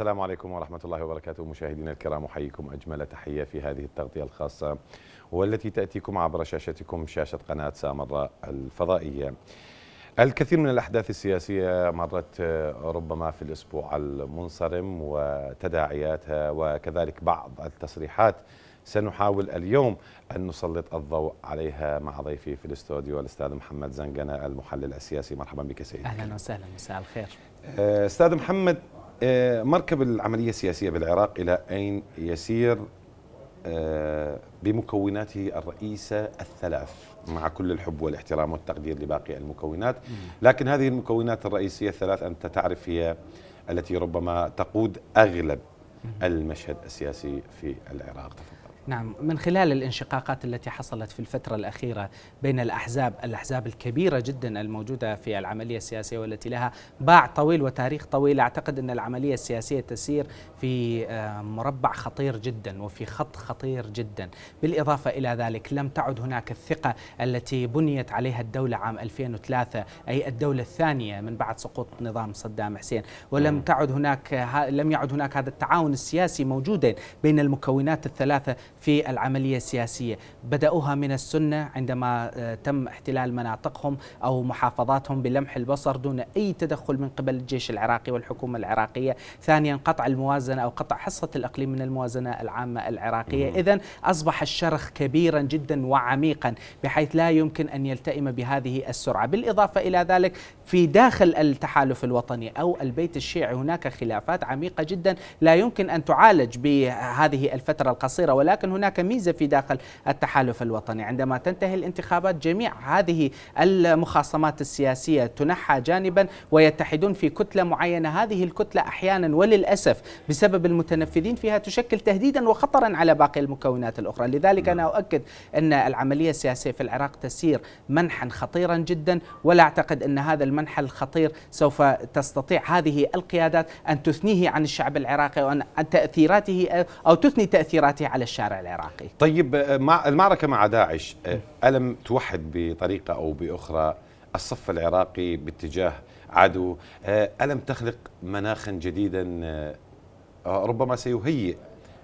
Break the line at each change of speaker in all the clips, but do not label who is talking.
السلام عليكم ورحمة الله وبركاته مشاهدينا الكرام أحييكم أجمل تحية في هذه التغطية الخاصة والتي تأتيكم عبر شاشتكم شاشة قناة سامراء الفضائية الكثير من الأحداث السياسية مرت آه، ربما في الأسبوع المنصرم وتداعياتها وكذلك بعض التصريحات سنحاول اليوم أن نسلط الضوء عليها مع ضيفي في الاستوديو الأستاذ محمد زنقنا المحلل السياسي مرحبا بك سيدي
أهلا وسهلا مساء الخير
آه، أستاذ محمد آه، مركب العملية السياسية بالعراق إلى أين يسير آه، بمكوناته الرئيسة الثلاث مع كل الحب والاحترام والتقدير لباقي المكونات لكن هذه المكونات الرئيسية الثلاث أنت تعرف هي التي ربما تقود أغلب المشهد السياسي في العراق تفضل
نعم من خلال الانشقاقات التي حصلت في الفترة الأخيرة بين الأحزاب الأحزاب الكبيرة جدا الموجودة في العملية السياسية والتي لها باع طويل وتاريخ طويل أعتقد أن العملية السياسية تسير في آه، مربع خطير جدا وفي خط خطير جدا بالإضافة إلى ذلك لم تعد هناك الثقة التي بنيت عليها الدولة عام 2003 أي الدولة الثانية من بعد سقوط نظام صدام حسين ولم تعد هناك لم يعد هناك هذا التعاون السياسي موجودا بين المكونات الثلاثة في العملية السياسية بدأوها من السنة عندما آه، تم احتلال مناطقهم أو محافظاتهم بلمح البصر دون أي تدخل من قبل الجيش العراقي والحكومة العراقية ثانيا قطع الموازنة أو قطع حصة الإقليم من الموازنة العامة العراقية إذا أصبح الشرخ كبيرا جدا وعميقا بحيث لا يمكن أن يلتئم بهذه السرعة بالإضافة إلى ذلك في داخل التحالف الوطني أو البيت الشيعي هناك خلافات عميقة جدا لا يمكن أن تعالج بهذه الفترة القصيرة ولكن ولكن هناك ميزة في داخل التحالف الوطني عندما تنتهي الانتخابات جميع هذه المخاصمات السياسية تنحى جانبا ويتحدون في كتلة معينة هذه الكتلة أحيانا وللأسف بسبب المتنفذين فيها تشكل تهديدا وخطرا على باقي المكونات الأخرى لذلك نعم. أنا أؤكد أن العملية السياسية في العراق تسير منحا خطيرا جدا ولا أعتقد أن هذا المنحى الخطير سوف تستطيع هذه القيادات أن تثنيه عن الشعب العراقي وأن تأثيراته أو تثني تأثيراته على الشارع العراقي
طيب آه، المعركة مع داعش آه، ألم توحد بطريقة أو بأخرى الصف العراقي باتجاه عدو آه، ألم تخلق مناخا جديدا ربما سيهيئ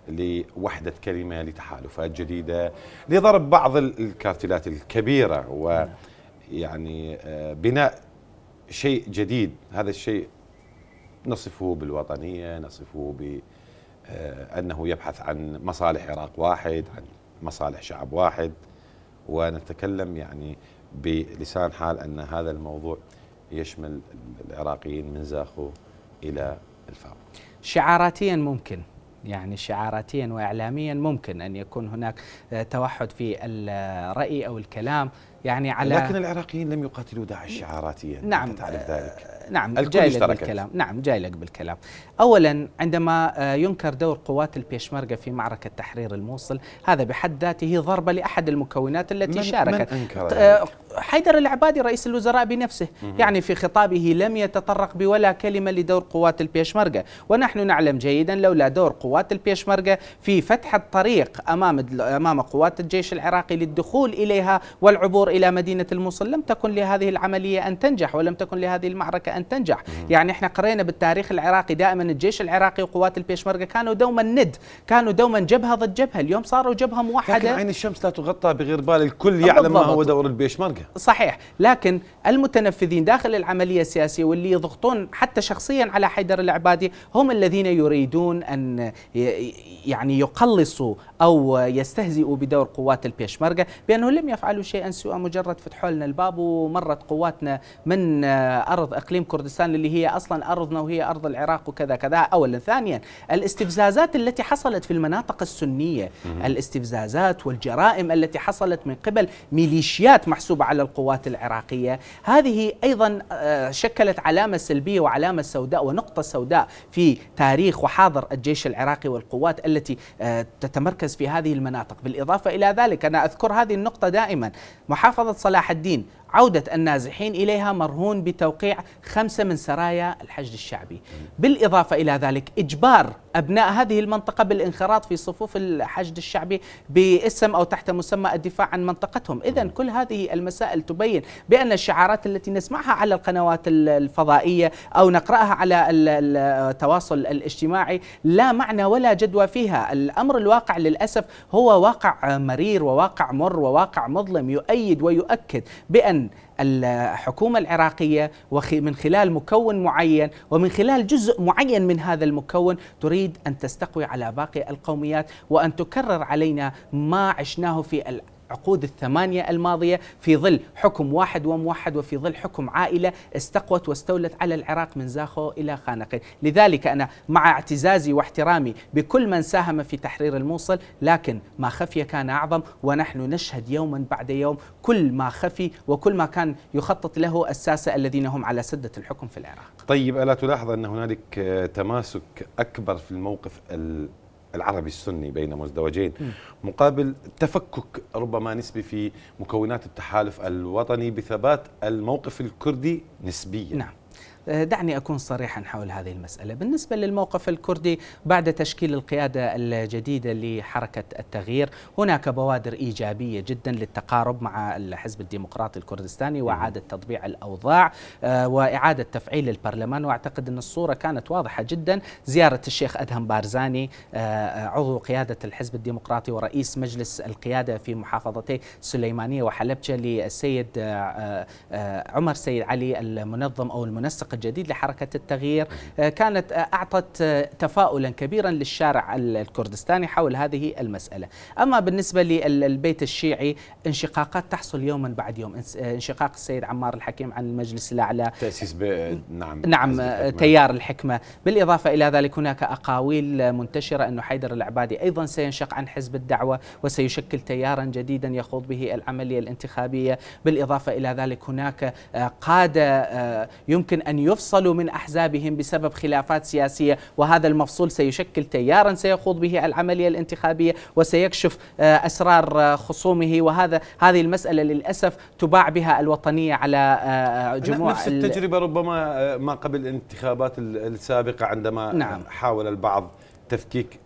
لوحدة كلمة لتحالفات جديدة لضرب بعض الكارتلات الكبيرة ويعني نعم. بناء شيء جديد هذا الشيء نصفه بالوطنية نصفه ب آه، أنه يبحث عن مصالح عراق واحد عن مصالح شعب واحد ونتكلم يعني بلسان حال أن هذا الموضوع يشمل العراقيين من زاخو إلى الفاو
شعاراتيا ممكن يعني شعاراتيا واعلاميا ممكن ان يكون هناك آه، توحد في الراي او الكلام يعني على لكن
العراقيين لم يقاتلوا داعش شعاراتيا نعم تعرف آه، ذلك نعم جاي لك بالكلام
نعم جاي لك بالكلام اولا عندما آه، ينكر دور قوات البيشمركه في معركه تحرير الموصل هذا بحد ذاته ضربه لاحد المكونات التي من شاركت من أنكر آه، حيدر العبادي رئيس الوزراء بنفسه يعني في خطابه لم يتطرق بولا كلمه لدور قوات البيشمركه ونحن نعلم جيدا لولا دور قوات البيشمركه في فتح الطريق امام امام قوات الجيش العراقي للدخول اليها والعبور الى مدينه الموصل لم تكن لهذه العمليه ان تنجح ولم تكن لهذه المعركه ان تنجح مم. يعني احنا قرينا بالتاريخ العراقي دائما الجيش العراقي وقوات البيشمركه كانوا دوما ند كانوا دوما جبهه ضد جبهه اليوم صاروا جبهه موحده لكن عين
الشمس لا تغطى بغير بال الكل يعلم ما هو
دور البيشمركه صحيح لكن المتنفذين داخل العمليه السياسيه واللي يضغطون حتى شخصيا على حيدر العبادي هم الذين يريدون ان يعني يقلصوا أو يستهزئوا بدور قوات البيشمركة بأنه لم يفعلوا شيئا سوى مجرد فتحوا لنا الباب ومرت قواتنا من أرض إقليم كردستان اللي هي أصلا أرضنا وهي أرض العراق وكذا كذا أولا ثانيا الاستفزازات التي حصلت في المناطق السنية الاستفزازات والجرائم التي حصلت من قبل ميليشيات محسوبة على القوات العراقية هذه أيضا آه، شكلت علامة سلبية وعلامة سوداء ونقطة سوداء في تاريخ وحاضر الجيش العراقي والقوات التي آه، تتمركز المراكز في هذه المناطق بالإضافة إلى ذلك أنا أذكر هذه النقطة دائما محافظة صلاح الدين عودة النازحين إليها مرهون بتوقيع خمسة من سرايا الحشد الشعبي بالإضافة إلى ذلك إجبار أبناء هذه المنطقة بالانخراط في صفوف الحشد الشعبي باسم أو تحت مسمى الدفاع عن منطقتهم إذا كل هذه المسائل تبين بأن الشعارات التي نسمعها على القنوات الفضائية أو نقرأها على التواصل الاجتماعي لا معنى ولا جدوى فيها الأمر الواقع للأسف هو واقع مرير وواقع مر وواقع مظلم يؤيد ويؤكد بأن الحكومة العراقية ومن خلال مكون معين ومن خلال جزء معين من هذا المكون تريد أن تستقوي على باقي القوميات وأن تكرر علينا ما عشناه في العقود الثمانية الماضية في ظل حكم واحد وموحد وفي ظل حكم عائلة استقوت واستولت على العراق من زاخو إلى خانقين لذلك أنا مع اعتزازي واحترامي بكل من ساهم في تحرير الموصل لكن ما خفي كان أعظم ونحن نشهد يوما بعد يوم كل ما خفي وكل ما كان يخطط له الساسة الذين هم على سدة الحكم في العراق
طيب ألا تلاحظ أن هنالك تماسك أكبر في الموقف العربي السني بين مزدوجين مقابل تفكك ربما نسبي في مكونات التحالف الوطني بثبات الموقف الكردي نسبيا نعم
آه، دعني أكون صريحا حول هذه المسألة بالنسبة للموقف الكردي بعد تشكيل القيادة الجديدة لحركة التغيير هناك بوادر إيجابية جدا للتقارب مع الحزب الديمقراطي الكردستاني وإعادة تطبيع الأوضاع آه، وإعادة تفعيل البرلمان وأعتقد أن الصورة كانت واضحة جدا زيارة الشيخ أدهم بارزاني آه، عضو قيادة الحزب الديمقراطي ورئيس مجلس القيادة في محافظتي سليمانية وحلبجة للسيد عمر سيد علي المنظم أو المنسق جديد لحركة التغيير آه، كانت آه، أعطت آه، تفاؤلا كبيرا للشارع الكردستاني حول هذه المسألة أما بالنسبة للبيت الشيعي انشقاقات تحصل يوما بعد يوم انشقاق السيد عمار الحكيم عن المجلس الأعلى تأسيس ب... نعم نعم تيار الحكمة بالإضافة إلى ذلك هناك أقاويل منتشرة أن حيدر العبادي أيضا سينشق عن حزب الدعوة وسيشكل تيارا جديدا يخوض به العملية الانتخابية بالإضافة إلى ذلك هناك قادة يمكن أن يفصلوا من أحزابهم بسبب خلافات سياسية وهذا المفصول سيشكل تيارا سيخوض به العملية الانتخابية وسيكشف آه، أسرار آه، خصومه وهذا هذه المسألة للأسف تباع بها الوطنية على آه، جموع نفس التجربة
ربما ما قبل الانتخابات السابقة عندما نعم. حاول البعض تفكيك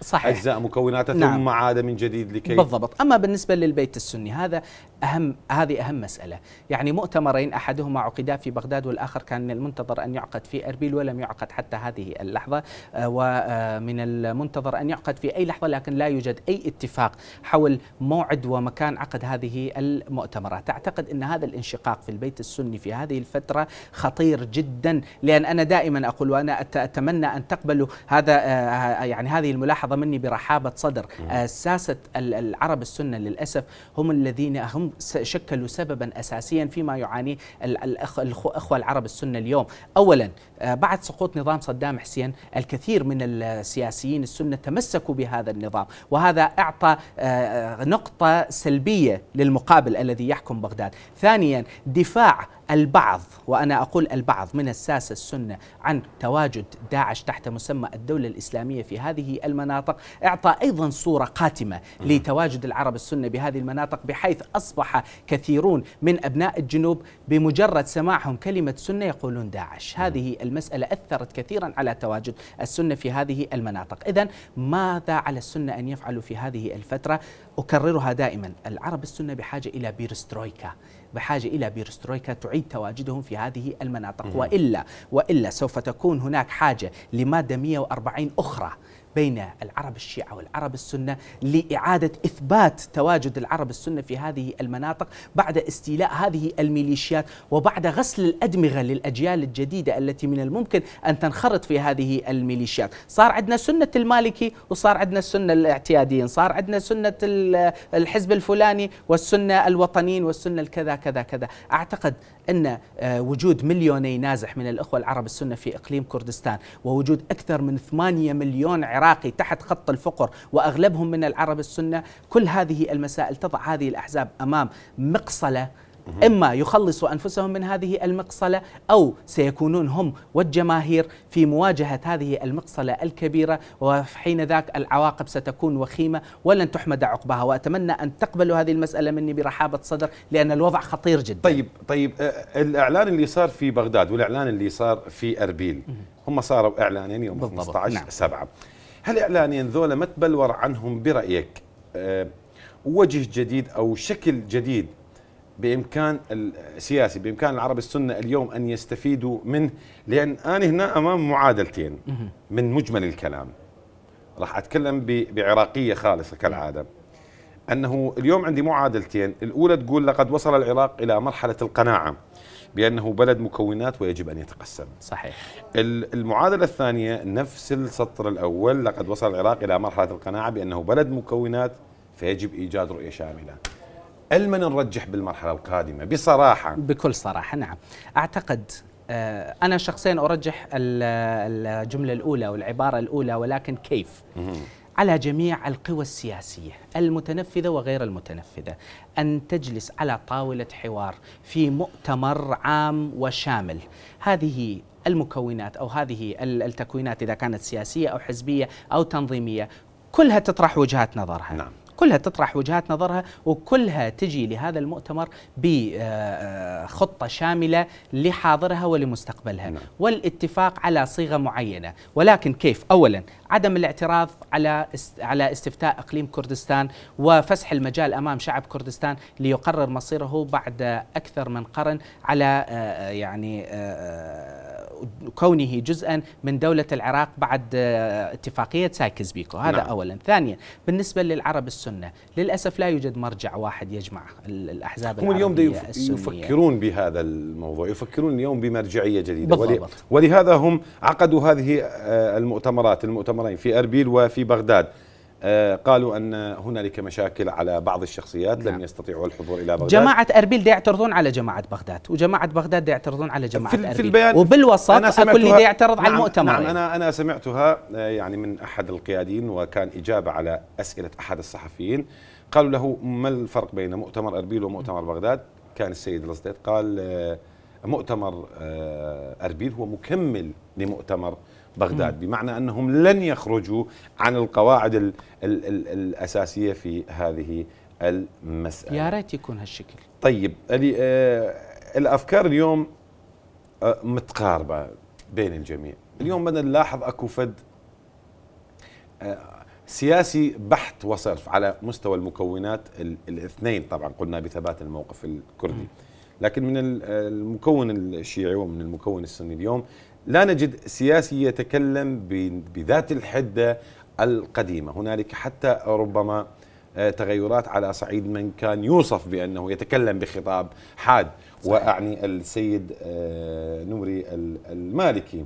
صحيح. اجزاء مكوناته نعم. ثم عاد من جديد لكي بالضبط اما بالنسبه للبيت السني هذا
أهم هذه أهم مسألة يعني مؤتمرين أحدهما عقدا في بغداد والآخر كان من المنتظر أن يعقد في أربيل ولم يعقد حتى هذه اللحظة آه، ومن آه، المنتظر أن يعقد في أي لحظة لكن لا يوجد أي اتفاق حول موعد ومكان عقد هذه المؤتمرات أعتقد أن هذا الانشقاق في البيت السني في هذه الفترة خطير جدا لأن أنا دائما أقول وأنا أتمنى أن تقبلوا هذا آه، يعني هذه الملاحظة مني برحابة صدر ساسة العرب السنة للأسف هم الذين هم شكلوا سببا اساسيا فيما يعانيه الاخوه العرب السنه اليوم، اولا آه، بعد سقوط نظام صدام حسين الكثير من السياسيين السنه تمسكوا بهذا النظام، وهذا اعطى آه، نقطه سلبيه للمقابل الذي يحكم بغداد، ثانيا دفاع البعض وأنا أقول البعض من الساسة السنة عن تواجد داعش تحت مسمى الدولة الإسلامية في هذه المناطق أعطى أيضا صورة قاتمة لتواجد العرب السنة بهذه المناطق بحيث أصبح كثيرون من أبناء الجنوب بمجرد سماعهم كلمة سنة يقولون داعش هذه المسألة أثرت كثيرا على تواجد السنة في هذه المناطق إذا ماذا على السنة أن يفعلوا في هذه الفترة أكررها دائما العرب السنة بحاجة إلى بيرسترويكا بحاجة إلى بيرسترويكا تعيد تواجدهم في هذه المناطق وإلا وإلا سوف تكون هناك حاجة لمادة 140 أخرى بين العرب الشيعة والعرب السنة لإعادة إثبات تواجد العرب السنة في هذه المناطق بعد استيلاء هذه الميليشيات وبعد غسل الأدمغة للأجيال الجديدة التي من الممكن أن تنخرط في هذه الميليشيات صار عندنا سنة المالكي وصار عندنا السنة الاعتياديين صار عندنا سنة الحزب الفلاني والسنة الوطنيين والسنة الكذا كذا كذا أعتقد أن آه، وجود مليوني نازح من الإخوة العرب السنة في إقليم كردستان ووجود أكثر من 8 مليون عراقي تحت خط الفقر وأغلبهم من العرب السنة كل هذه المسائل تضع هذه الأحزاب أمام مقصلة إما يخلصوا أنفسهم من هذه المقصلة أو سيكونون هم والجماهير في مواجهة هذه المقصلة الكبيرة وحين ذاك العواقب ستكون وخيمة ولن تحمد عقبها وأتمنى أن تقبلوا هذه المسألة مني برحابة صدر لأن الوضع خطير
جدا طيب طيب الإعلان اللي صار في بغداد والإعلان اللي صار في أربيل هم صاروا إعلانين يوم 15 نعم. 7 هل إعلانين ذولا ما تبلور عنهم برأيك وجه جديد أو شكل جديد بامكان السياسي بامكان العرب السنه اليوم ان يستفيدوا منه لان انا هنا امام معادلتين من مجمل الكلام راح اتكلم بعراقيه خالصه كالعاده انه اليوم عندي معادلتين الاولى تقول لقد وصل العراق الى مرحله القناعه بانه بلد مكونات ويجب ان يتقسم صحيح المعادله الثانيه نفس السطر الاول لقد وصل العراق الى مرحله القناعه بانه بلد مكونات فيجب ايجاد رؤيه شامله المن نرجح بالمرحله القادمه بصراحه
بكل صراحه نعم اعتقد آه، انا شخصيا ارجح الجمله الاولى والعباره الاولى ولكن كيف على جميع القوى السياسيه المتنفذه وغير المتنفذه ان تجلس على طاوله حوار في مؤتمر عام وشامل هذه المكونات او هذه التكوينات اذا كانت سياسيه او حزبيه او تنظيميه كلها تطرح وجهات نظرها نعم. كلها تطرح وجهات نظرها وكلها تجي لهذا المؤتمر بخطة آه، آه، شاملة لحاضرها ولمستقبلها نعم. والاتفاق على صيغة معينة ولكن كيف أولا عدم الاعتراض على على استفتاء اقليم كردستان وفسح المجال امام شعب كردستان ليقرر مصيره بعد اكثر من قرن على آه، آه، يعني آه، كونه جزءا من دولة العراق بعد اتفاقية سايكس بيكو هذا نعم. أولا ثانيا بالنسبة للعرب السنة للأسف لا يوجد مرجع واحد يجمع
الأحزاب
هم اليوم يفكرون
بهذا الموضوع يفكرون اليوم بمرجعية جديدة بالضبط. ولهذا هم عقدوا هذه المؤتمرات المؤتمرات مؤتمرين في اربيل وفي بغداد آه، قالوا ان هنالك مشاكل على بعض الشخصيات نعم. لم يستطيعوا الحضور الى بغداد جماعه
اربيل دي يعترضون على جماعه بغداد وجماعه بغداد دي يعترضون على جماعه في اربيل في البيان وبالوسط الكل دي يعترض نعم على المؤتمر نعم انا
انا سمعتها آه، يعني من احد القياديين وكان اجابه على اسئله احد الصحفيين قالوا له ما الفرق بين مؤتمر اربيل ومؤتمر بغداد كان السيد الزديت قال آه، مؤتمر اربيل هو مكمل لمؤتمر بغداد بمعنى أنهم لن يخرجوا عن القواعد الـ الـ الـ الأساسية في هذه المسألة
يا ريت يكون هالشكل
طيب آه، الأفكار اليوم آه، متقاربة بين الجميع اليوم بدنا نلاحظ أكو فد آه، سياسي بحت وصرف على مستوى المكونات الاثنين طبعا قلنا بثبات الموقف الكردي لكن من المكون الشيعي ومن المكون السني اليوم لا نجد سياسي يتكلم بذات الحده القديمه، هنالك حتى ربما آه، تغيرات على صعيد من كان يوصف بانه يتكلم بخطاب حاد واعني السيد آه، نمري المالكي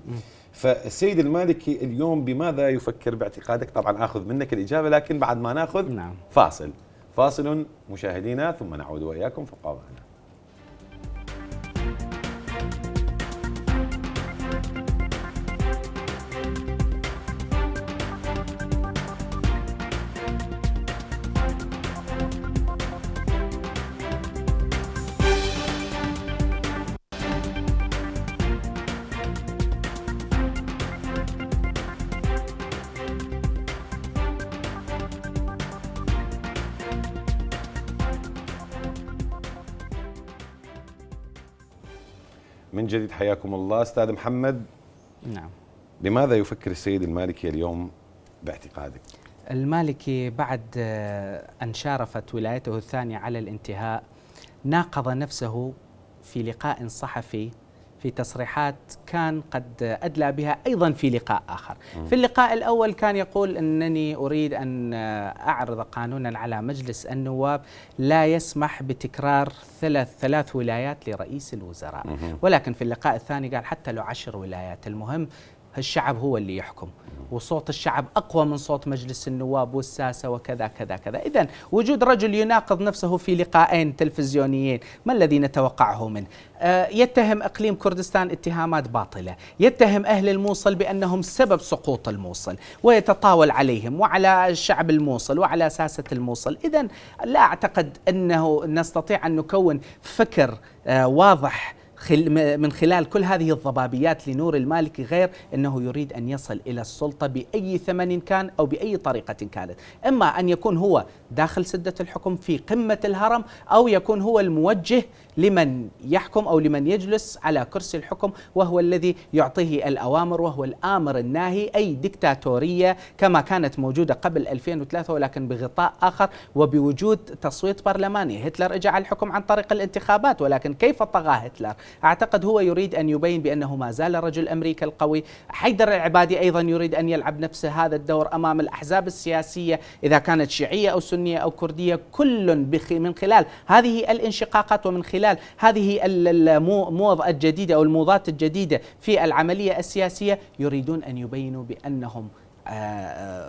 فالسيد المالكي اليوم بماذا يفكر باعتقادك طبعا اخذ منك الاجابه لكن بعد ما ناخذ نعم. فاصل فاصل مشاهدينا ثم نعود واياكم فقوا معنا من جديد حياكم الله استاذ محمد نعم بماذا يفكر السيد المالكي اليوم باعتقادك؟
المالكي بعد آه، أن شارفت ولايته الثانية على الانتهاء ناقض نفسه في لقاء صحفي في تصريحات كان قد أدلى بها أيضا في لقاء آخر في اللقاء الأول كان يقول أنني أريد أن أعرض قانونا على مجلس النواب لا يسمح بتكرار ثلاث, ثلاث ولايات لرئيس الوزراء ولكن في اللقاء الثاني قال حتى لو عشر ولايات المهم الشعب هو اللي يحكم وصوت الشعب أقوى من صوت مجلس النواب والساسة وكذا كذا كذا إذا وجود رجل يناقض نفسه في لقاءين تلفزيونيين ما الذي نتوقعه منه آه، يتهم إقليم كردستان اتهامات باطلة يتهم أهل الموصل بأنهم سبب سقوط الموصل ويتطاول عليهم وعلى شعب الموصل وعلى ساسة الموصل إذا لا أعتقد أنه نستطيع أن نكون فكر آه، واضح من خلال كل هذه الضبابيات لنور المالكي غير أنه يريد أن يصل إلى السلطة بأي ثمن كان أو بأي طريقة كانت إما أن يكون هو داخل سدة الحكم في قمة الهرم أو يكون هو الموجه لمن يحكم أو لمن يجلس على كرسي الحكم وهو الذي يعطيه الأوامر وهو الآمر الناهي أي دكتاتورية كما كانت موجودة قبل 2003 ولكن بغطاء آخر وبوجود تصويت برلماني هتلر اجى على الحكم عن طريق الانتخابات ولكن كيف طغى هتلر أعتقد هو يريد أن يبين بأنه ما زال رجل أمريكا القوي حيدر العبادي أيضا يريد أن يلعب نفس هذا الدور أمام الأحزاب السياسية إذا كانت شيعية أو سنية أو كردية كل من خلال هذه الانشقاقات ومن خلال هذه الموض الجديدة أو الموضات الجديدة في العملية السياسية يريدون أن يبينوا بأنهم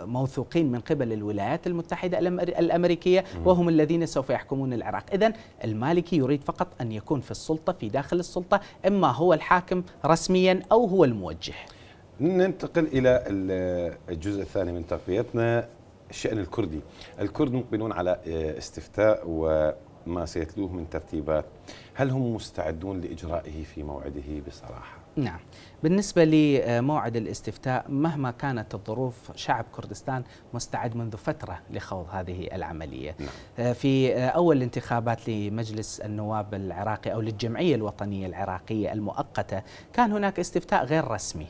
موثوقين من قبل الولايات المتحدة الأمريكية وهم الذين سوف يحكمون العراق إذا المالكي يريد فقط أن يكون في السلطة في داخل السلطة إما هو الحاكم رسميا أو هو
الموجه ننتقل إلى الجزء الثاني من تغطيتنا الشأن الكردي الكرد مقبلون على آه، استفتاء وما سيتلوه من ترتيبات هل هم مستعدون لإجرائه في موعده بصراحة؟
نعم بالنسبة لموعد آه، الاستفتاء مهما كانت الظروف شعب كردستان مستعد منذ فترة لخوض هذه العملية نعم. آه، في آه، أول انتخابات لمجلس النواب العراقي أو للجمعية الوطنية العراقية المؤقتة كان هناك استفتاء غير رسمي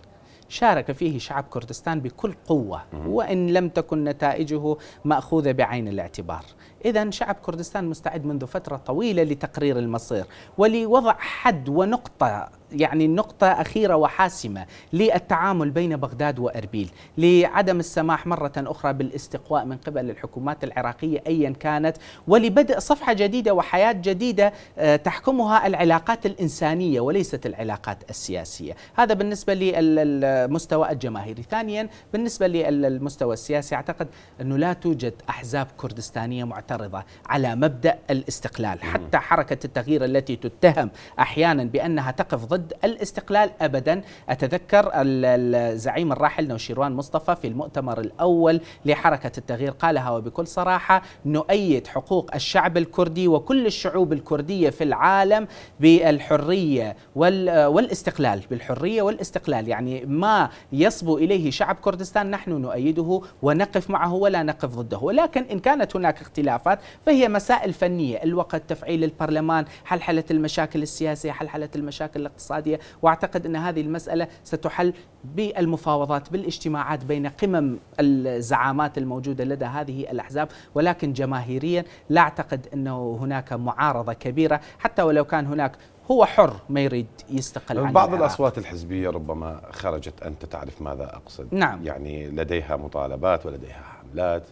شارك فيه شعب كردستان بكل قوة وإن لم تكن نتائجه مأخوذة بعين الاعتبار إذا شعب كردستان مستعد منذ فترة طويلة لتقرير المصير ولوضع حد ونقطة يعني نقطة أخيرة وحاسمة للتعامل بين بغداد وأربيل لعدم السماح مرة أخرى بالاستقواء من قبل الحكومات العراقية أيا كانت ولبدء صفحة جديدة وحياة جديدة آه، تحكمها العلاقات الإنسانية وليست العلاقات السياسية هذا بالنسبة للمستوى الجماهيري ثانيا بالنسبة للمستوى السياسي أعتقد أنه لا توجد أحزاب كردستانية معترضة على مبدأ الاستقلال حتى حركة التغيير التي تتهم أحيانا بأنها تقف ضد ضد الاستقلال أبدا أتذكر الزعيم الراحل نوشيروان مصطفى في المؤتمر الأول لحركة التغيير قالها وبكل صراحة نؤيد حقوق الشعب الكردي وكل الشعوب الكردية في العالم بالحرية والاستقلال بالحرية والاستقلال يعني ما يصبو إليه شعب كردستان نحن نؤيده ونقف معه ولا نقف ضده ولكن إن كانت هناك اختلافات فهي مسائل فنية الوقت تفعيل البرلمان حلحلة المشاكل السياسية حلحلة المشاكل الاقتصادية الاقتصادية وأعتقد أن هذه المسألة ستحل بالمفاوضات بالاجتماعات بين قمم الزعامات الموجودة لدى هذه الأحزاب ولكن جماهيريا لا أعتقد أنه هناك معارضة كبيرة حتى ولو كان هناك هو حر ما يريد يستقل عن بعض العراق.
الاصوات الحزبيه ربما خرجت انت تعرف ماذا اقصد نعم يعني لديها مطالبات ولديها حملات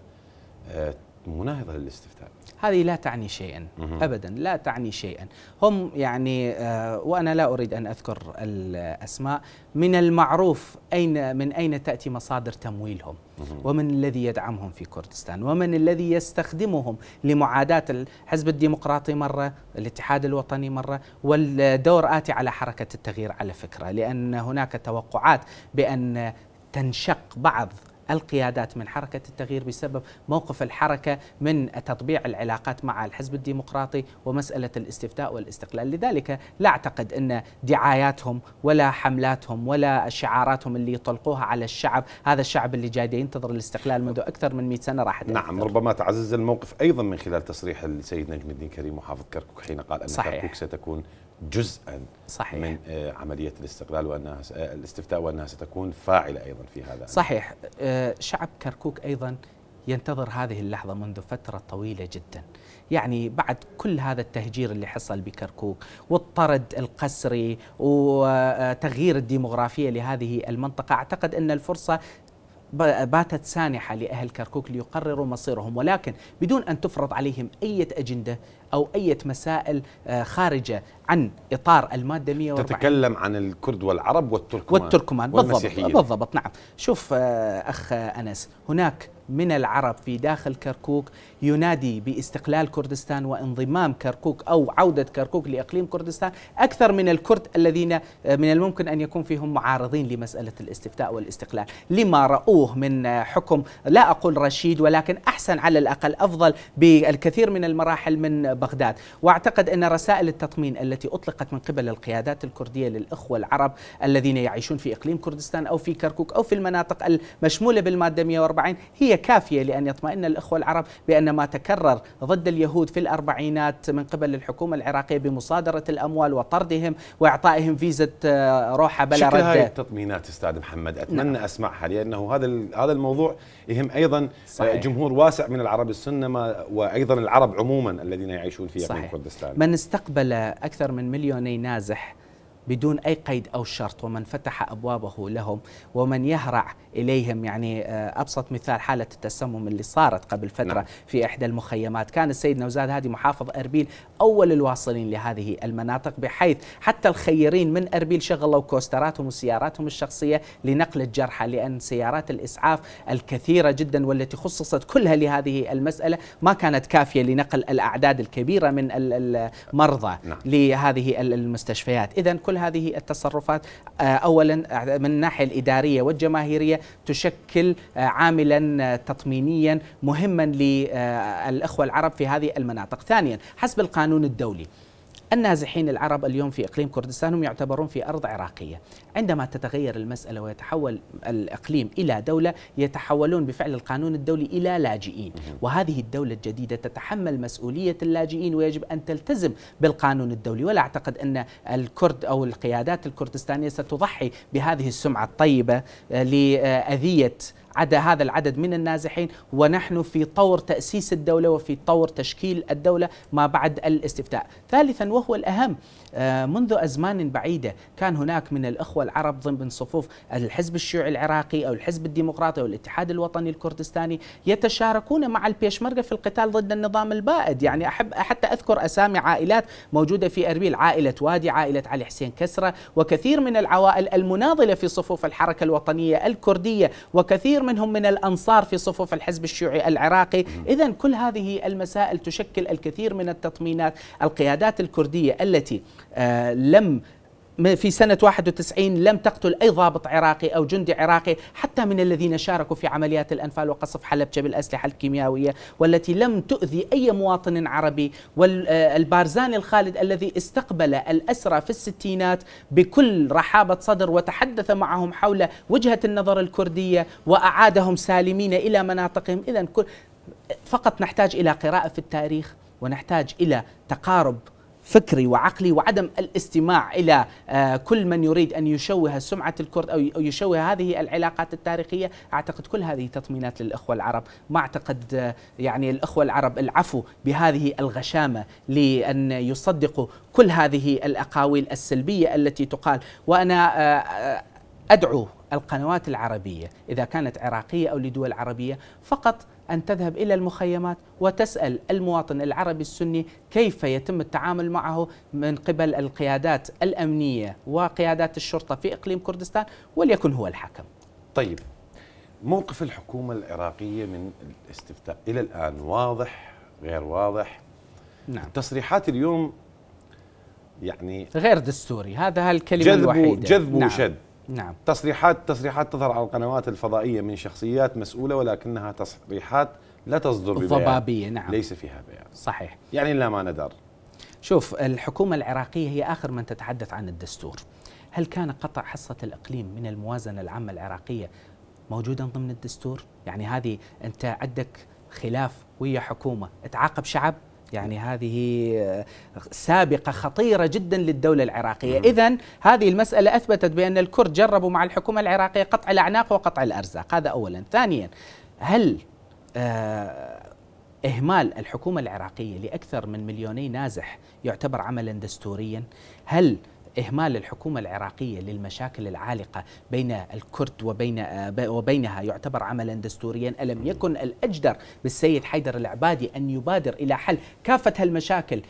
آه، مناهضه للاستفتاء
هذه لا تعني شيئا ابدا لا تعني شيئا هم يعني آه، وانا لا اريد ان اذكر الاسماء من المعروف اين من اين تاتي مصادر تمويلهم ومن الذي يدعمهم في كردستان ومن الذي يستخدمهم لمعاداة الحزب الديمقراطي مرة الاتحاد الوطني مرة والدور آتي على حركة التغيير على فكرة لأن هناك توقعات بأن تنشق بعض القيادات من حركة التغيير بسبب موقف الحركة من تطبيع العلاقات مع الحزب الديمقراطي ومسألة الاستفتاء والاستقلال لذلك لا أعتقد أن دعاياتهم ولا حملاتهم ولا شعاراتهم اللي يطلقوها على الشعب هذا الشعب اللي جاي ينتظر الاستقلال منذ أكثر من 100 سنة راح
نعم أكثر. ربما تعزز الموقف أيضا من خلال تصريح السيد نجم الدين كريم محافظ كركوك حين قال أن صحيح. كركوك ستكون جزءا صحيح. من آه، عملية الاستقلال وأنها آه، الاستفتاء وأنها ستكون فاعلة أيضا في هذا صحيح
آه، شعب كركوك أيضا ينتظر هذه اللحظة منذ فترة طويلة جدا يعني بعد كل هذا التهجير اللي حصل بكركوك والطرد القسري وتغيير الديمغرافية لهذه المنطقة أعتقد أن الفرصة باتت سانحة لأهل كركوك ليقرروا مصيرهم ولكن بدون أن تفرض عليهم أي أجندة أو أي مسائل آه، خارجة عن إطار المادة 140 تتكلم
عن الكرد والعرب والتركمان والتركمان بالضبط
بالضبط نعم شوف آه، أخ أنس هناك من العرب في داخل كركوك ينادي باستقلال كردستان وانضمام كركوك او عوده كركوك لاقليم كردستان اكثر من الكرد الذين آه، من الممكن ان يكون فيهم معارضين لمساله الاستفتاء والاستقلال، لما راوه من آه، حكم لا اقول رشيد ولكن احسن على الاقل افضل بالكثير من المراحل من بغداد، واعتقد ان رسائل التطمين التي اطلقت من قبل القيادات الكرديه للاخوه العرب الذين يعيشون في اقليم كردستان او في كركوك او في المناطق المشموله بالماده 140 هي كافية لأن يطمئن الإخوة العرب بأن ما تكرر ضد اليهود في الأربعينات من قبل الحكومة العراقية بمصادرة الأموال وطردهم وإعطائهم فيزة آه، روحة بلا رد هاي
التطمينات أستاذ محمد أتمنى نعم. أسمعها لأنه هذا هذا الموضوع يهم أيضا آه، صحيح. جمهور واسع من العرب السنة وأيضا العرب عموما الذين يعيشون في يقين كردستان من
استقبل أكثر من مليوني نازح بدون أي قيد أو شرط ومن فتح أبوابه لهم ومن يهرع إليهم يعني آه، أبسط مثال حالة التسمم اللي صارت قبل فترة نعم. في إحدى المخيمات كان السيد نوزاد هادي محافظ أربيل أول الواصلين لهذه المناطق بحيث حتى الخيرين من أربيل شغلوا كوستراتهم وسياراتهم الشخصية لنقل الجرحى لأن سيارات الإسعاف الكثيرة جدا والتي خصصت كلها لهذه المسألة ما كانت كافية لنقل الأعداد الكبيرة من المرضى نعم. لهذه المستشفيات إذا كلها هذه التصرفات آه، اولا آه، من الناحيه الاداريه والجماهيريه تشكل آه، عاملا تطمينيا مهما للاخوه العرب في هذه المناطق. ثانيا حسب القانون الدولي النازحين العرب اليوم في إقليم كردستان هم يعتبرون في أرض عراقية عندما تتغير المسألة ويتحول الإقليم إلى دولة يتحولون بفعل القانون الدولي إلى لاجئين وهذه الدولة الجديدة تتحمل مسؤولية اللاجئين ويجب أن تلتزم بالقانون الدولي ولا أعتقد أن الكرد أو القيادات الكردستانية ستضحي بهذه السمعة الطيبة آه، لأذية عدا هذا العدد من النازحين ونحن في طور تأسيس الدولة وفي طور تشكيل الدولة ما بعد الاستفتاء ثالثا وهو الأهم آه، منذ أزمان بعيدة كان هناك من الأخوة العرب ضمن صفوف الحزب الشيوعي العراقي أو الحزب الديمقراطي أو الاتحاد الوطني الكردستاني يتشاركون مع البيشمركة في القتال ضد النظام البائد يعني أحب حتى أذكر أسامي عائلات موجودة في أربيل عائلة وادي عائلة علي حسين كسرة وكثير من العوائل المناضلة في صفوف الحركة الوطنية الكردية وكثير كثير منهم من الأنصار في صفوف الحزب الشيوعي العراقي إذا كل هذه المسائل تشكل الكثير من التطمينات القيادات الكردية التي آه، لم في سنة 91 لم تقتل أي ضابط عراقي أو جندي عراقي حتى من الذين شاركوا في عمليات الأنفال وقصف حلبجة بالأسلحة الكيميائية والتي لم تؤذي أي مواطن عربي والبارزان آه، الخالد الذي استقبل الأسرى في الستينات بكل رحابة صدر وتحدث معهم حول وجهة النظر الكردية وأعادهم سالمين إلى مناطقهم إذا فقط نحتاج إلى قراءة في التاريخ ونحتاج إلى تقارب فكري وعقلي وعدم الاستماع الى آه، كل من يريد ان يشوه سمعه الكرد او يشوه هذه العلاقات التاريخيه، اعتقد كل هذه تطمينات للاخوه العرب، ما اعتقد آه، يعني الاخوه العرب العفو بهذه الغشامه لان يصدقوا كل هذه الاقاويل السلبيه التي تقال، وانا آه، ادعو القنوات العربيه اذا كانت عراقيه او لدول عربيه فقط أن تذهب إلى المخيمات وتسأل المواطن العربي السني كيف يتم التعامل معه من قبل القيادات الأمنية وقيادات الشرطة في إقليم كردستان وليكن
هو الحكم طيب موقف الحكومة العراقية من الاستفتاء إلى الآن واضح غير واضح نعم. تصريحات اليوم يعني
غير دستوري هذا الكلمة الوحيدة جذب نعم.
نعم تصريحات تصريحات تظهر على القنوات الفضائيه من شخصيات مسؤوله ولكنها تصريحات لا تصدر ضبابيه نعم ليس فيها بيان صحيح يعني لا ما ندر شوف الحكومه
العراقيه هي اخر من تتحدث عن الدستور هل كان قطع حصه الاقليم من الموازنه العامه العراقيه موجودا ضمن الدستور يعني هذه انت عندك خلاف ويا حكومه تعاقب شعب يعني هذه آه، سابقة خطيرة جدا للدولة العراقية إذا هذه المسألة أثبتت بأن الكرد جربوا مع الحكومة العراقية قطع الأعناق وقطع الأرزاق هذا أولا ثانيا هل آه، إهمال الحكومة العراقية لأكثر من مليوني نازح يعتبر عملا دستوريا هل إهمال الحكومة العراقية للمشاكل العالقة بين الكرد وبين آه، وبينها يعتبر عملا دستوريا ألم يكن الأجدر بالسيد حيدر العبادي أن يبادر إلى حل كافة هالمشاكل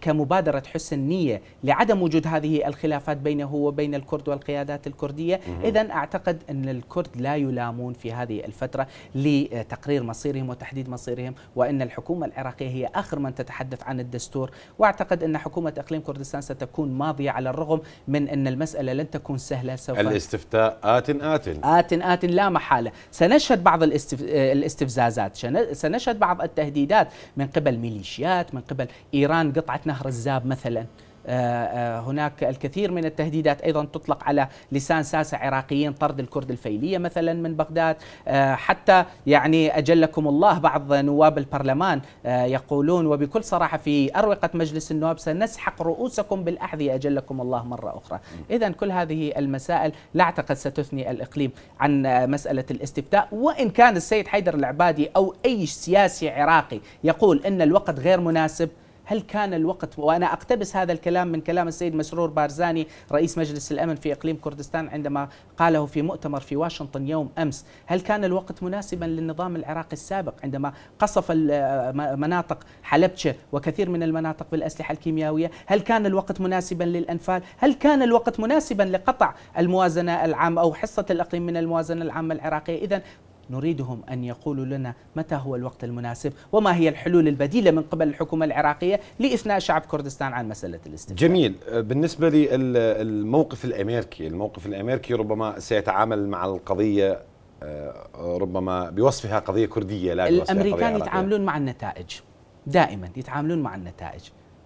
كمبادرة حسن نية لعدم وجود هذه الخلافات بينه وبين الكرد والقيادات الكردية إذا أعتقد أن الكرد لا يلامون في هذه الفترة لتقرير مصيرهم وتحديد مصيرهم وأن الحكومة العراقية هي آخر من تتحدث عن الدستور وأعتقد أن حكومة إقليم كردستان ستكون ماضية على الرغم من أن المسألة لن تكون سهلة سوف
الاستفتاء آت آت
آت آت لا محالة سنشهد بعض الاستف... الاستفزازات سنشهد بعض التهديدات من قبل ميليشيات من قبل إيران قطع قطعه نهر الزاب مثلا آه، آه، هناك الكثير من التهديدات ايضا تطلق على لسان ساسه عراقيين طرد الكرد الفيليه مثلا من بغداد آه، حتى يعني اجلكم الله بعض نواب البرلمان يقولون وبكل صراحه في اروقه مجلس النواب سنسحق رؤوسكم بالاحذيه اجلكم الله مره اخرى، اذا كل هذه المسائل لا اعتقد ستثني الاقليم عن مساله الاستفتاء وان كان السيد حيدر العبادي او اي سياسي عراقي يقول ان الوقت غير مناسب هل كان الوقت وأنا أقتبس هذا الكلام من كلام السيد مسرور بارزاني رئيس مجلس الأمن في إقليم كردستان عندما قاله في مؤتمر في واشنطن يوم أمس هل كان الوقت مناسبا للنظام العراقي السابق عندما قصف مناطق حلبشة وكثير من المناطق بالأسلحة الكيميائية هل كان الوقت مناسبا للأنفال هل كان الوقت مناسبا لقطع الموازنة العامة أو حصة الأقليم من الموازنة العامة العراقية إذا نريدهم أن يقولوا لنا متى هو الوقت المناسب وما هي الحلول البديلة من قبل الحكومة العراقية لإثناء شعب كردستان عن مسألة الاستفتاء
جميل أه، بالنسبة للموقف الأمريكي الموقف الأمريكي ربما سيتعامل مع القضية أه، ربما بوصفها قضية كردية لا الأمريكان يتعاملون
مع النتائج دائما يتعاملون مع النتائج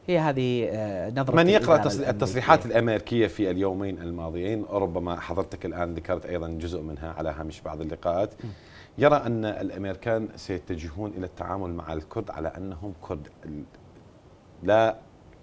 هي هذه أه، نظرة من يقرأ التصريحات
الأمريكية في اليومين الماضيين ربما حضرتك الآن ذكرت أيضا جزء منها على هامش بعض اللقاءات م. يرى أن الأمريكان سيتجهون إلى التعامل مع الكرد على أنهم كرد لا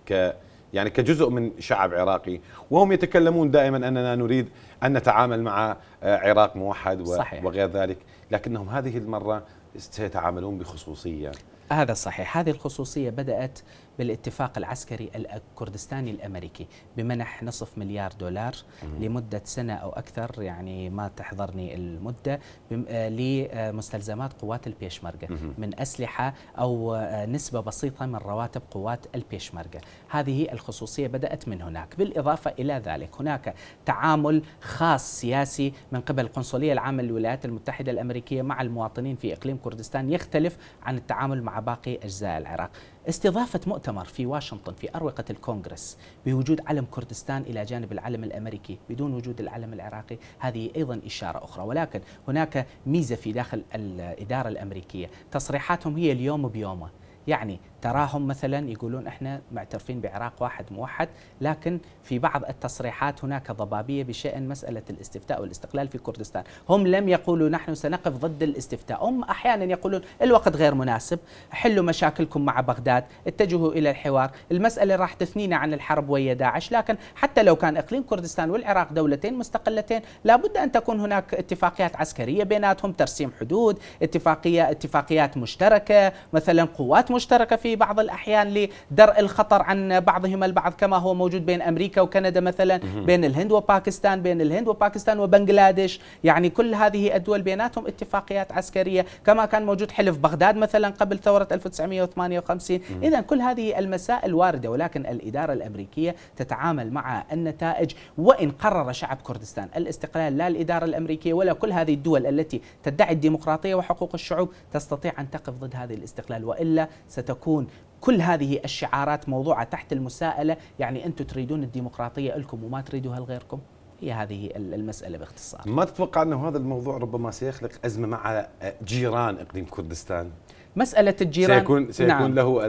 ك يعني كجزء من شعب عراقي وهم يتكلمون دائما أننا نريد أن نتعامل مع آه، عراق موحد صحيح. وغير ذلك لكنهم هذه المرة سيتعاملون بخصوصية
هذا صحيح هذه الخصوصية بدأت بالاتفاق العسكري الكردستاني الامريكي بمنح نصف مليار دولار لمده سنه او اكثر يعني ما تحضرني المده آه، لمستلزمات قوات البيشمركه من اسلحه او آه، نسبه بسيطه من رواتب قوات البيشمركه هذه الخصوصيه بدات من هناك بالاضافه الى ذلك هناك تعامل خاص سياسي من قبل القنصليه العامه للولايات المتحده الامريكيه مع المواطنين في اقليم كردستان يختلف عن التعامل مع باقي اجزاء العراق استضافة مؤتمر في واشنطن في أروقة الكونغرس بوجود علم كردستان إلى جانب العلم الأمريكي بدون وجود العلم العراقي هذه أيضا إشارة أخرى ولكن هناك ميزة في داخل الإدارة الأمريكية تصريحاتهم هي اليوم بيومه يعني تراهم مثلا يقولون احنا معترفين بعراق واحد موحد لكن في بعض التصريحات هناك ضبابيه بشان مساله الاستفتاء والاستقلال في كردستان، هم لم يقولوا نحن سنقف ضد الاستفتاء، هم احيانا يقولون الوقت غير مناسب، حلوا مشاكلكم مع بغداد، اتجهوا الى الحوار، المساله راح تثنينا عن الحرب ويا داعش، لكن حتى لو كان اقليم كردستان والعراق دولتين مستقلتين، لابد ان تكون هناك اتفاقيات عسكريه بيناتهم، ترسيم حدود، اتفاقيه اتفاقيات مشتركه، مثلا قوات مشتركه في في بعض الأحيان لدرء الخطر عن بعضهما البعض كما هو موجود بين أمريكا وكندا مثلا بين الهند وباكستان بين الهند وباكستان وبنغلاديش يعني كل هذه الدول بيناتهم اتفاقيات عسكرية كما كان موجود حلف بغداد مثلا قبل ثورة 1958 إذا كل هذه المسائل واردة ولكن الإدارة الأمريكية تتعامل مع النتائج وإن قرر شعب كردستان الاستقلال لا الإدارة الأمريكية ولا كل هذه الدول التي تدعي الديمقراطية وحقوق الشعوب تستطيع أن تقف ضد هذه الاستقلال وإلا ستكون تكون كل هذه الشعارات موضوعة تحت المساءلة يعني أنتم تريدون الديمقراطية لكم وما تريدوها لغيركم
هي هذه المسألة باختصار ما تتوقع أنه هذا الموضوع ربما سيخلق أزمة مع جيران إقليم كردستان
مسألة الجيران سيكون سيكون نعم.
له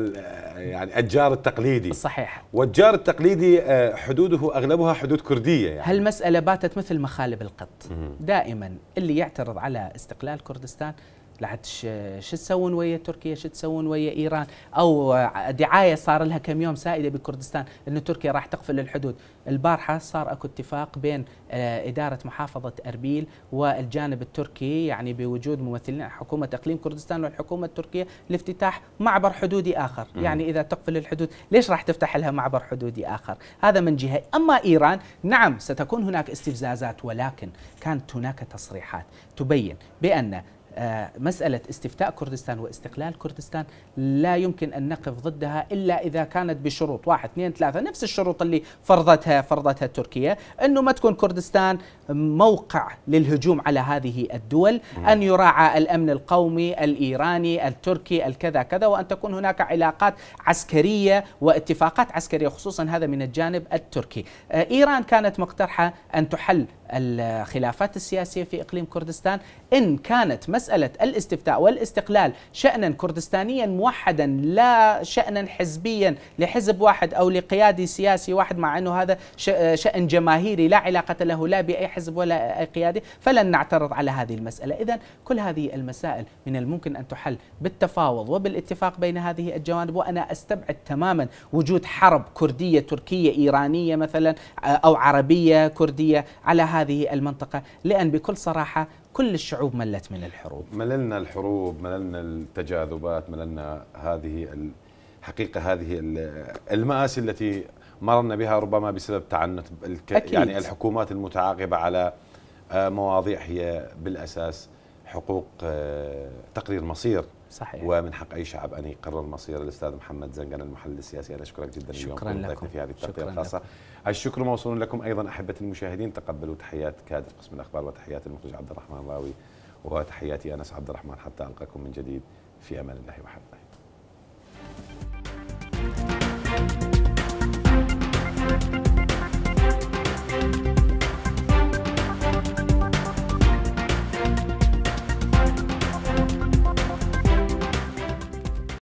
يعني الجار التقليدي صحيح والجار التقليدي آه، حدوده أغلبها حدود كردية يعني. هالمسألة باتت مثل مخالب القط
دائما اللي يعترض على استقلال كردستان لعد شو تسوون ويا تركيا شو تسوون ويا ايران او دعايه صار لها كم يوم سائده بكردستان انه تركيا راح تقفل الحدود البارحه صار اكو اتفاق بين آه، اداره محافظه اربيل والجانب التركي يعني بوجود ممثلين حكومه اقليم كردستان والحكومه التركيه لافتتاح معبر حدودي اخر م. يعني اذا تقفل الحدود ليش راح تفتح لها معبر حدودي اخر هذا من جهه اما ايران نعم ستكون هناك استفزازات ولكن كانت هناك تصريحات تبين بان آه، مسألة استفتاء كردستان واستقلال كردستان لا يمكن أن نقف ضدها إلا إذا كانت بشروط واحد اثنين ثلاثة نفس الشروط اللي فرضتها فرضتها تركيا أنه ما تكون كردستان موقع للهجوم على هذه الدول أن يراعى الأمن القومي الإيراني التركي الكذا كذا وأن تكون هناك علاقات عسكرية واتفاقات عسكرية خصوصا هذا من الجانب التركي آه، إيران كانت مقترحة أن تحل الخلافات السياسية في إقليم كردستان إن كانت مسألة الاستفتاء والاستقلال شأنا كردستانيا موحدا لا شأنا حزبيا لحزب واحد أو لقيادي سياسي واحد مع أنه هذا شأن جماهيري لا علاقة له لا بأي حزب ولا أي قيادي فلن نعترض على هذه المسألة إذا كل هذه المسائل من الممكن أن تحل بالتفاوض وبالاتفاق بين هذه الجوانب وأنا أستبعد تماما وجود حرب كردية تركية إيرانية مثلا أو عربية كردية على هذه هذه المنطقة لأن بكل صراحة كل الشعوب ملت من
الحروب مللنا الحروب مللنا التجاذبات مللنا هذه الحقيقة هذه المآسي التي مررنا بها ربما بسبب تعنت الك... يعني الحكومات المتعاقبة على آه، مواضيع هي بالأساس حقوق آه، تقرير مصير صحيح ومن حق اي شعب ان يقرر مصير الاستاذ محمد زنقان المحلل السياسي انا اشكرك جدا شكرا اليوم لكم في هذه التغطيه الخاصه لكم. الشكر موصول لكم أيضا أحبتي المشاهدين تقبلوا تحيات كادر قسم الأخبار وتحيات المخرج عبد الرحمن راوي وتحياتي أنس عبد الرحمن حتى ألقاكم من جديد في أمان الله وحفظه